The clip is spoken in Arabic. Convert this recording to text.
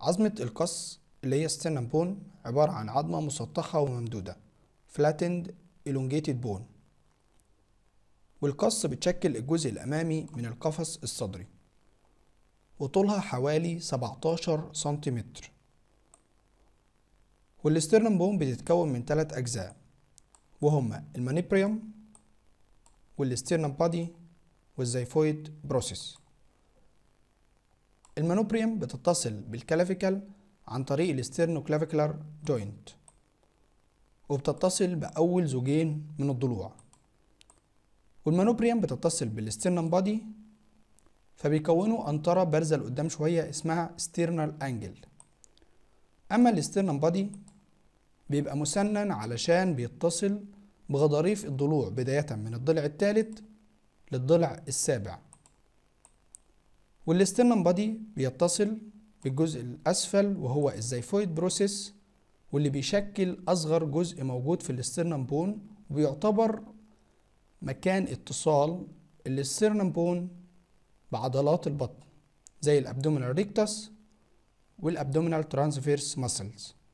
عظمة القص اللي هي sternum بون عبارة عن عظمة مسطحة وممدودة flattened elongated bone والقص بتشكل الجزء الأمامي من القفص الصدري وطولها حوالي 17 سنتيمتر والسترنم بون بتتكون من ثلاث أجزاء وهما المانيبريوم والسترنم بادي والزيفويد بروسيس المانوبريم بتتصل بالكلافيكال عن طريق كلافيكلر جوينت وبتتصل بأول زوجين من الضلوع والمانوبريم بتتصل بالاسترنم بادي فبيكونوا أنطرة بارزة لقدام شوية اسمها ستيرنال أنجل أما الاسترنم بادي بيبقى مسنن علشان بيتصل بغضاريف الضلوع بداية من الضلع الثالث للضلع السابع والاسترنم بادي بيتصل بالجزء الأسفل وهو الزيفويد بروسيس واللي بيشكل أصغر جزء موجود في الاسترنم بون وبيعتبر مكان اتصال الاسترنم بون بعضلات البطن زي الأبدومينال ريكتس والأبدومينال ترانسفيرس ماسلز